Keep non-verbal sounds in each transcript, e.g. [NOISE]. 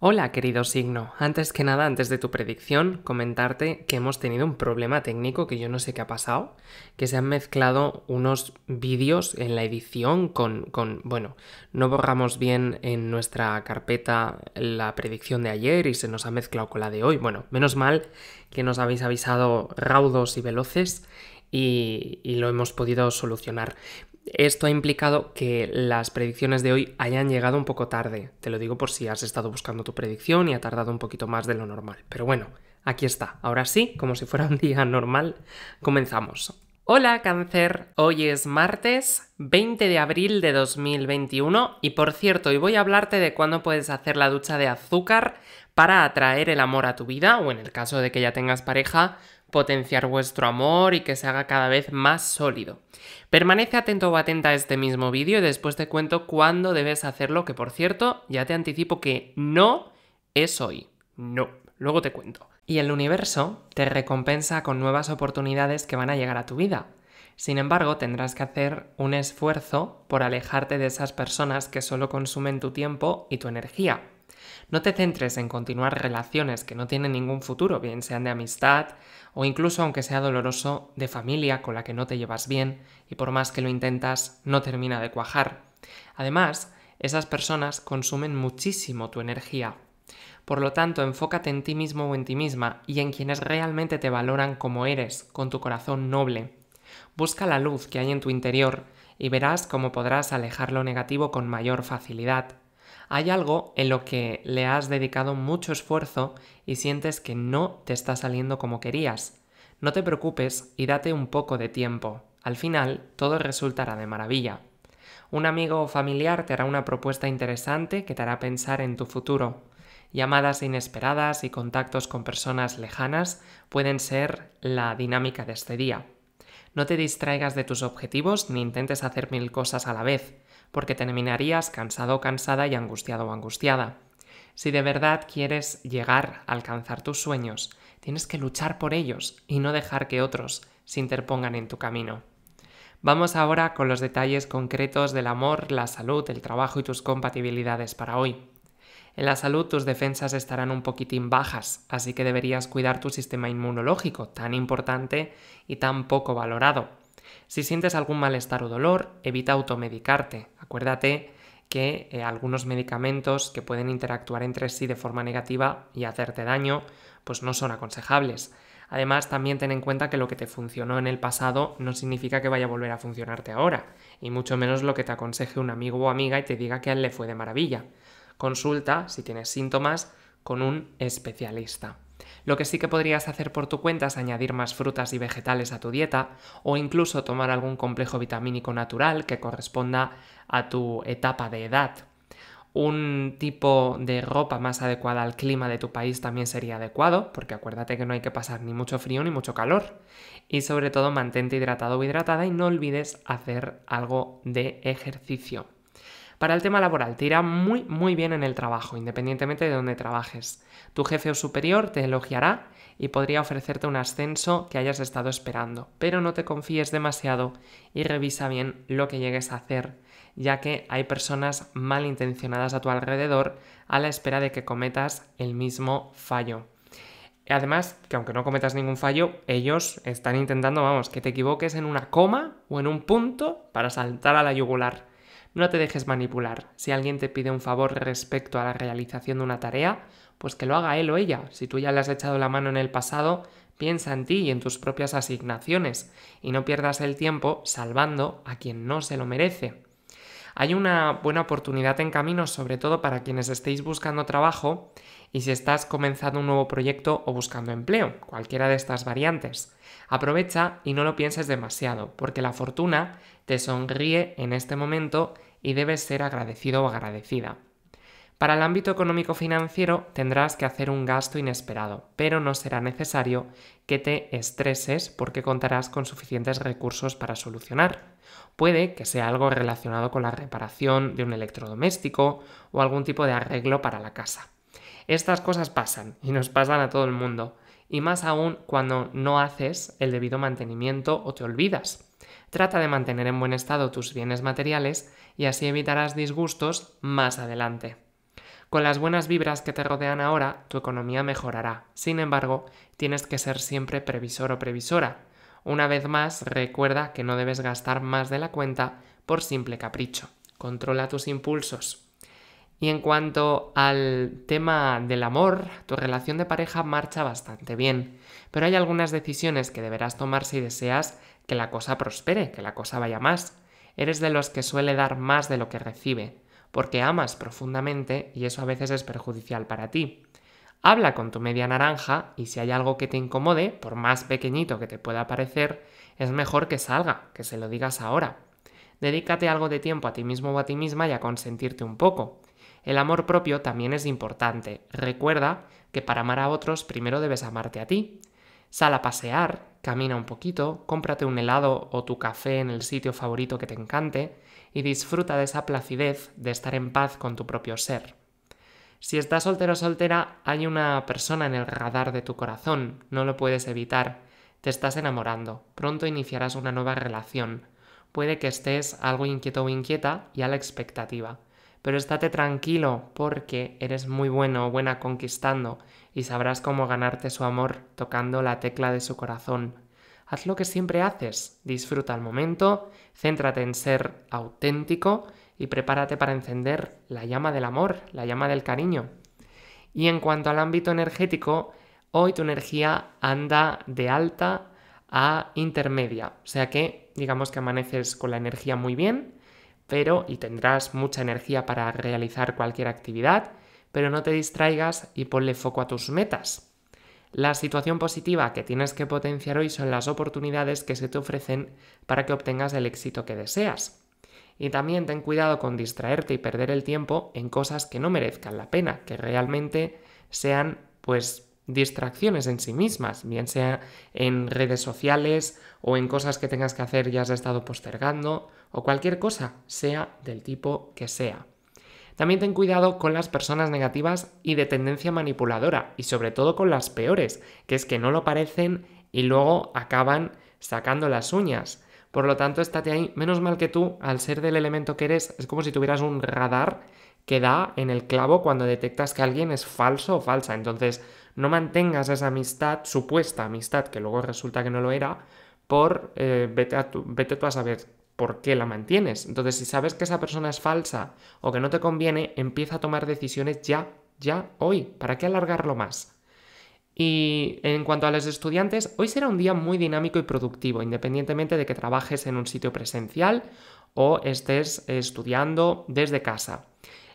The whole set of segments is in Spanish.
Hola querido signo, antes que nada, antes de tu predicción, comentarte que hemos tenido un problema técnico que yo no sé qué ha pasado, que se han mezclado unos vídeos en la edición con, con, bueno, no borramos bien en nuestra carpeta la predicción de ayer y se nos ha mezclado con la de hoy. Bueno, menos mal que nos habéis avisado raudos y veloces y, y, lo hemos podido solucionar. Esto ha implicado que las predicciones de hoy hayan llegado un poco tarde. Te lo digo por si has estado buscando tu predicción y ha tardado un poquito más de lo normal. Pero bueno, aquí está. Ahora sí, como si fuera un [LAUGHS] día normal, comenzamos. Hola cáncer, hoy es martes 20 de abril de 2021 y por cierto, hoy voy a hablarte de cuándo puedes hacer la ducha de azúcar para atraer el amor a tu vida o en el caso de que ya tengas pareja, potenciar vuestro amor y que se haga cada vez más sólido. Permanece atento o atenta a este mismo vídeo y después te cuento cuándo debes hacerlo, que por cierto, ya te anticipo que no es hoy. No, luego te cuento. Y el universo te recompensa con nuevas oportunidades que van a llegar a tu vida. Sin embargo, tendrás que hacer un esfuerzo por alejarte de esas personas que solo consumen tu tiempo y tu energía. No te centres en continuar relaciones que no tienen ningún futuro, bien sean de amistad o incluso, aunque sea doloroso, de familia con la que no te llevas bien y por más que lo intentas, no termina de cuajar. Además, esas personas consumen muchísimo tu energía. Por lo tanto, enfócate en ti mismo o en ti misma y en quienes realmente te valoran como eres, con tu corazón noble. Busca la luz que hay en tu interior y verás cómo podrás alejar lo negativo con mayor facilidad hay algo en lo que le has dedicado mucho esfuerzo y sientes que no te está saliendo como querías. No te preocupes y date un poco de tiempo. Al final, todo resultará de maravilla. Un amigo o familiar te hará una propuesta interesante que te hará pensar en tu futuro. Llamadas inesperadas y contactos con personas lejanas pueden ser la dinámica de este día. No te distraigas de tus objetivos ni intentes hacer mil cosas a la vez porque terminarías cansado o cansada y angustiado o angustiada. Si de verdad quieres llegar a alcanzar tus sueños, tienes que luchar por ellos y no dejar que otros se interpongan en tu camino. Vamos ahora con los detalles concretos del amor, la salud, el trabajo y tus compatibilidades para hoy. En la salud tus defensas estarán un poquitín bajas, así que deberías cuidar tu sistema inmunológico, tan importante y tan poco valorado. Si sientes algún malestar o dolor, evita automedicarte. Acuérdate que eh, algunos medicamentos que pueden interactuar entre sí de forma negativa y hacerte daño, pues no son aconsejables. Además, también ten en cuenta que lo que te funcionó en el pasado no significa que vaya a volver a funcionarte ahora, y mucho menos lo que te aconseje un amigo o amiga y te diga que a él le fue de maravilla. Consulta, si tienes síntomas, con un especialista. Lo que sí que podrías hacer por tu cuenta es añadir más frutas y vegetales a tu dieta o incluso tomar algún complejo vitamínico natural que corresponda a tu etapa de edad. Un tipo de ropa más adecuada al clima de tu país también sería adecuado, porque acuérdate que no hay que pasar ni mucho frío ni mucho calor. Y sobre todo mantente hidratado o hidratada y no olvides hacer algo de ejercicio. Para el tema laboral, te irá muy, muy bien en el trabajo, independientemente de donde trabajes. Tu jefe o superior te elogiará y podría ofrecerte un ascenso que hayas estado esperando, pero no te confíes demasiado y revisa bien lo que llegues a hacer, ya que hay personas malintencionadas a tu alrededor a la espera de que cometas el mismo fallo. Además, que aunque no cometas ningún fallo, ellos están intentando, vamos, que te equivoques en una coma o en un punto para saltar a la yugular. No te dejes manipular. Si alguien te pide un favor respecto a la realización de una tarea, pues que lo haga él o ella. Si tú ya le has echado la mano en el pasado, piensa en ti y en tus propias asignaciones y no pierdas el tiempo salvando a quien no se lo merece. Hay una buena oportunidad en camino, sobre todo para quienes estéis buscando trabajo y si estás comenzando un nuevo proyecto o buscando empleo, cualquiera de estas variantes. Aprovecha y no lo pienses demasiado, porque la fortuna te sonríe en este momento y debes ser agradecido o agradecida. Para el ámbito económico-financiero tendrás que hacer un gasto inesperado, pero no será necesario que te estreses porque contarás con suficientes recursos para solucionar. Puede que sea algo relacionado con la reparación de un electrodoméstico o algún tipo de arreglo para la casa. Estas cosas pasan y nos pasan a todo el mundo, y más aún cuando no haces el debido mantenimiento o te olvidas. Trata de mantener en buen estado tus bienes materiales y así evitarás disgustos más adelante. Con las buenas vibras que te rodean ahora, tu economía mejorará. Sin embargo, tienes que ser siempre previsor o previsora. Una vez más, recuerda que no debes gastar más de la cuenta por simple capricho. Controla tus impulsos. Y en cuanto al tema del amor, tu relación de pareja marcha bastante bien, pero hay algunas decisiones que deberás tomar si deseas que la cosa prospere, que la cosa vaya más. Eres de los que suele dar más de lo que recibe, porque amas profundamente y eso a veces es perjudicial para ti. Habla con tu media naranja y si hay algo que te incomode, por más pequeñito que te pueda parecer, es mejor que salga, que se lo digas ahora. Dedícate algo de tiempo a ti mismo o a ti misma y a consentirte un poco. El amor propio también es importante. Recuerda que para amar a otros primero debes amarte a ti. Sal a pasear, camina un poquito, cómprate un helado o tu café en el sitio favorito que te encante y disfruta de esa placidez de estar en paz con tu propio ser. Si estás soltero o soltera, hay una persona en el radar de tu corazón, no lo puedes evitar. Te estás enamorando, pronto iniciarás una nueva relación. Puede que estés algo inquieto o inquieta y a la expectativa pero estate tranquilo porque eres muy bueno o buena conquistando y sabrás cómo ganarte su amor tocando la tecla de su corazón. Haz lo que siempre haces, disfruta el momento, céntrate en ser auténtico y prepárate para encender la llama del amor, la llama del cariño. Y en cuanto al ámbito energético, hoy tu energía anda de alta a intermedia, o sea que digamos que amaneces con la energía muy bien, pero y tendrás mucha energía para realizar cualquier actividad, pero no te distraigas y ponle foco a tus metas. La situación positiva que tienes que potenciar hoy son las oportunidades que se te ofrecen para que obtengas el éxito que deseas. Y también ten cuidado con distraerte y perder el tiempo en cosas que no merezcan la pena, que realmente sean pues distracciones en sí mismas, bien sea en redes sociales o en cosas que tengas que hacer y has estado postergando o cualquier cosa, sea del tipo que sea. También ten cuidado con las personas negativas y de tendencia manipuladora y sobre todo con las peores, que es que no lo parecen y luego acaban sacando las uñas. Por lo tanto, estate ahí, menos mal que tú, al ser del elemento que eres, es como si tuvieras un radar que da en el clavo cuando detectas que alguien es falso o falsa. Entonces, no mantengas esa amistad, supuesta amistad, que luego resulta que no lo era, por eh, vete, a vete tú a saber por qué la mantienes. Entonces, si sabes que esa persona es falsa o que no te conviene, empieza a tomar decisiones ya, ya, hoy. ¿Para qué alargarlo más? Y en cuanto a los estudiantes, hoy será un día muy dinámico y productivo, independientemente de que trabajes en un sitio presencial o estés estudiando desde casa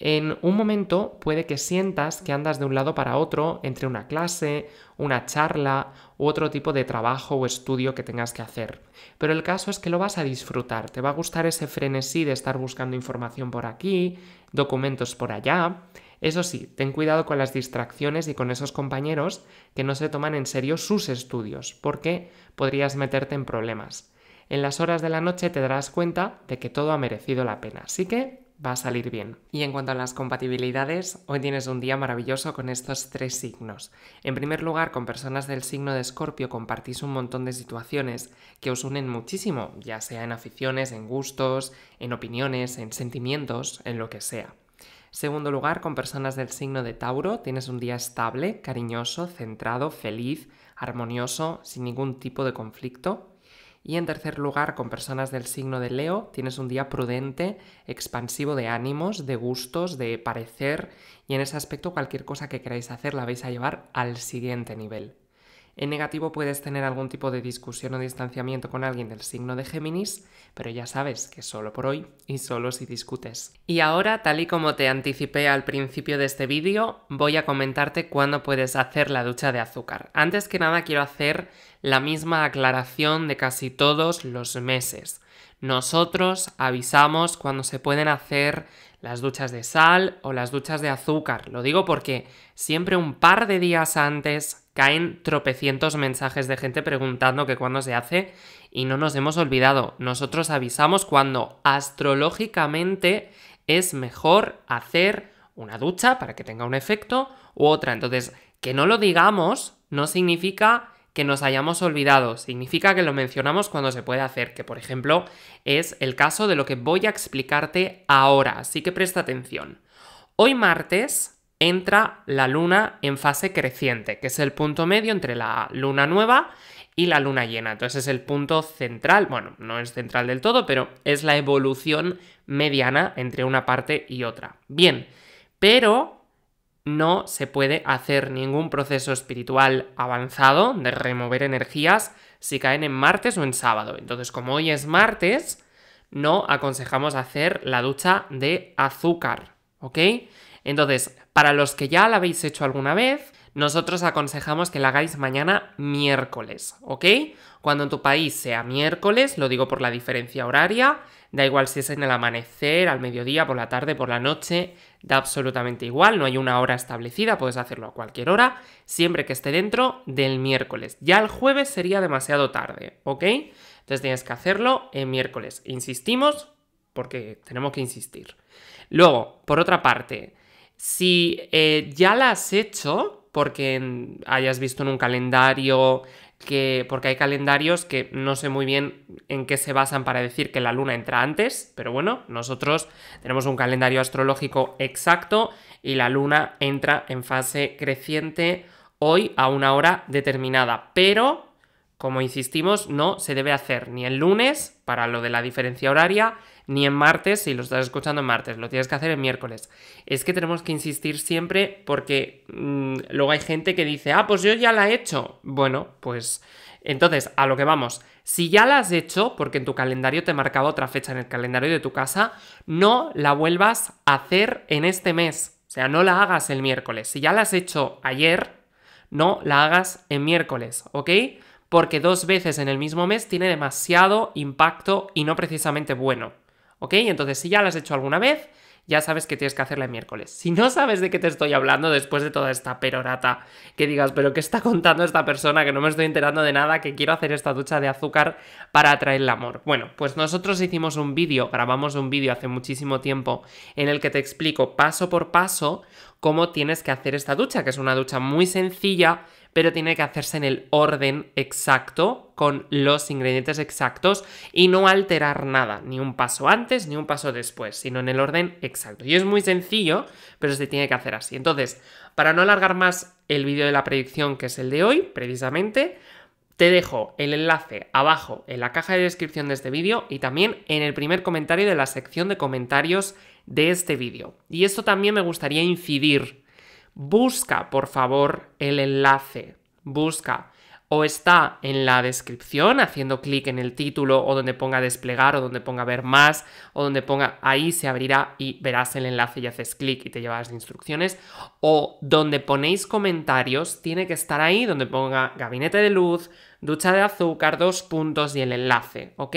en un momento puede que sientas que andas de un lado para otro entre una clase, una charla u otro tipo de trabajo o estudio que tengas que hacer. Pero el caso es que lo vas a disfrutar, te va a gustar ese frenesí de estar buscando información por aquí, documentos por allá. Eso sí, ten cuidado con las distracciones y con esos compañeros que no se toman en serio sus estudios, porque podrías meterte en problemas. En las horas de la noche te darás cuenta de que todo ha merecido la pena, así que va a salir bien. Y en cuanto a las compatibilidades, hoy tienes un día maravilloso con estos tres signos. En primer lugar, con personas del signo de Escorpio compartís un montón de situaciones que os unen muchísimo, ya sea en aficiones, en gustos, en opiniones, en sentimientos, en lo que sea. Segundo lugar, con personas del signo de Tauro, tienes un día estable, cariñoso, centrado, feliz, armonioso, sin ningún tipo de conflicto. Y en tercer lugar, con personas del signo de Leo, tienes un día prudente, expansivo de ánimos, de gustos, de parecer, y en ese aspecto cualquier cosa que queráis hacer la vais a llevar al siguiente nivel. En negativo puedes tener algún tipo de discusión o distanciamiento con alguien del signo de Géminis, pero ya sabes que solo por hoy y solo si discutes. Y ahora, tal y como te anticipé al principio de este vídeo, voy a comentarte cuándo puedes hacer la ducha de azúcar. Antes que nada quiero hacer la misma aclaración de casi todos los meses. Nosotros avisamos cuando se pueden hacer las duchas de sal o las duchas de azúcar. Lo digo porque siempre un par de días antes caen tropecientos mensajes de gente preguntando que cuándo se hace y no nos hemos olvidado. Nosotros avisamos cuando astrológicamente es mejor hacer una ducha para que tenga un efecto u otra. Entonces, que no lo digamos no significa que nos hayamos olvidado, significa que lo mencionamos cuando se puede hacer, que por ejemplo es el caso de lo que voy a explicarte ahora, así que presta atención. Hoy martes entra la luna en fase creciente, que es el punto medio entre la luna nueva y la luna llena. Entonces es el punto central, bueno, no es central del todo, pero es la evolución mediana entre una parte y otra. Bien, pero no se puede hacer ningún proceso espiritual avanzado de remover energías si caen en martes o en sábado. Entonces, como hoy es martes, no aconsejamos hacer la ducha de azúcar, ¿ok? Entonces, para los que ya la habéis hecho alguna vez, nosotros aconsejamos que la hagáis mañana miércoles, ¿ok? Cuando en tu país sea miércoles, lo digo por la diferencia horaria, da igual si es en el amanecer, al mediodía, por la tarde, por la noche, da absolutamente igual, no hay una hora establecida, puedes hacerlo a cualquier hora, siempre que esté dentro del miércoles. Ya el jueves sería demasiado tarde, ¿ok? Entonces tienes que hacerlo en miércoles. Insistimos porque tenemos que insistir. Luego, por otra parte, si eh, ya la has hecho, porque hayas visto en un calendario, que, porque hay calendarios que no sé muy bien en qué se basan para decir que la luna entra antes, pero bueno, nosotros tenemos un calendario astrológico exacto y la luna entra en fase creciente hoy a una hora determinada, pero como insistimos, no se debe hacer ni el lunes para lo de la diferencia horaria, ni en martes, si lo estás escuchando en martes, lo tienes que hacer en miércoles. Es que tenemos que insistir siempre porque mm, luego hay gente que dice, ah, pues yo ya la he hecho. Bueno, pues entonces, a lo que vamos, si ya la has hecho, porque en tu calendario te marcaba otra fecha en el calendario de tu casa, no la vuelvas a hacer en este mes. O sea, no la hagas el miércoles. Si ya la has hecho ayer, no la hagas en miércoles, ¿ok? porque dos veces en el mismo mes tiene demasiado impacto y no precisamente bueno. ¿Ok? Entonces, si ya lo has hecho alguna vez, ya sabes que tienes que hacerla el miércoles. Si no sabes de qué te estoy hablando después de toda esta perorata, que digas, pero ¿qué está contando esta persona? Que no me estoy enterando de nada, que quiero hacer esta ducha de azúcar para atraer el amor. Bueno, pues nosotros hicimos un vídeo, grabamos un vídeo hace muchísimo tiempo en el que te explico paso por paso cómo tienes que hacer esta ducha, que es una ducha muy sencilla, pero tiene que hacerse en el orden exacto, con los ingredientes exactos y no alterar nada, ni un paso antes ni un paso después, sino en el orden exacto. Y es muy sencillo, pero se tiene que hacer así. Entonces, para no alargar más el vídeo de la predicción, que es el de hoy, precisamente, te dejo el enlace abajo en la caja de descripción de este vídeo y también en el primer comentario de la sección de comentarios de este vídeo. Y esto también me gustaría incidir. Busca, por favor, el enlace. Busca. O está en la descripción, haciendo clic en el título, o donde ponga desplegar, o donde ponga ver más, o donde ponga ahí se abrirá y verás el enlace y haces clic y te llevas las instrucciones. O donde ponéis comentarios, tiene que estar ahí, donde ponga gabinete de luz, ducha de azúcar, dos puntos y el enlace, ¿ok?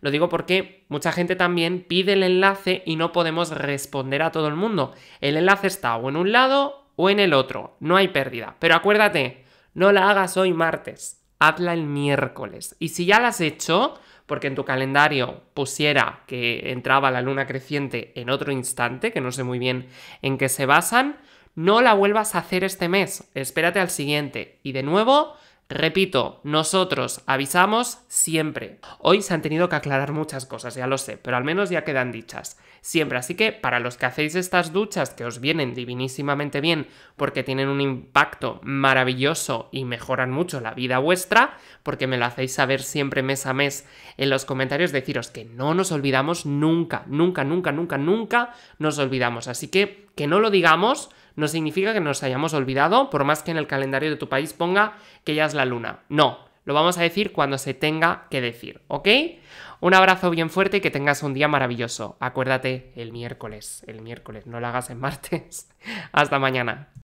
Lo digo porque mucha gente también pide el enlace y no podemos responder a todo el mundo. El enlace está o en un lado o en el otro. No hay pérdida. Pero acuérdate, no la hagas hoy martes, hazla el miércoles. Y si ya la has hecho, porque en tu calendario pusiera que entraba la luna creciente en otro instante, que no sé muy bien en qué se basan, no la vuelvas a hacer este mes. Espérate al siguiente. Y de nuevo, Repito, nosotros avisamos siempre. Hoy se han tenido que aclarar muchas cosas, ya lo sé, pero al menos ya quedan dichas. Siempre, así que para los que hacéis estas duchas que os vienen divinísimamente bien porque tienen un impacto maravilloso y mejoran mucho la vida vuestra, porque me lo hacéis saber siempre mes a mes en los comentarios, deciros que no nos olvidamos nunca, nunca, nunca, nunca, nunca nos olvidamos. Así que que no lo digamos no significa que nos hayamos olvidado, por más que en el calendario de tu país ponga que ya es la luna. No, lo vamos a decir cuando se tenga que decir, ¿ok? Un abrazo bien fuerte y que tengas un día maravilloso. Acuérdate, el miércoles, el miércoles, no lo hagas en martes. [LAUGHS] Hasta mañana.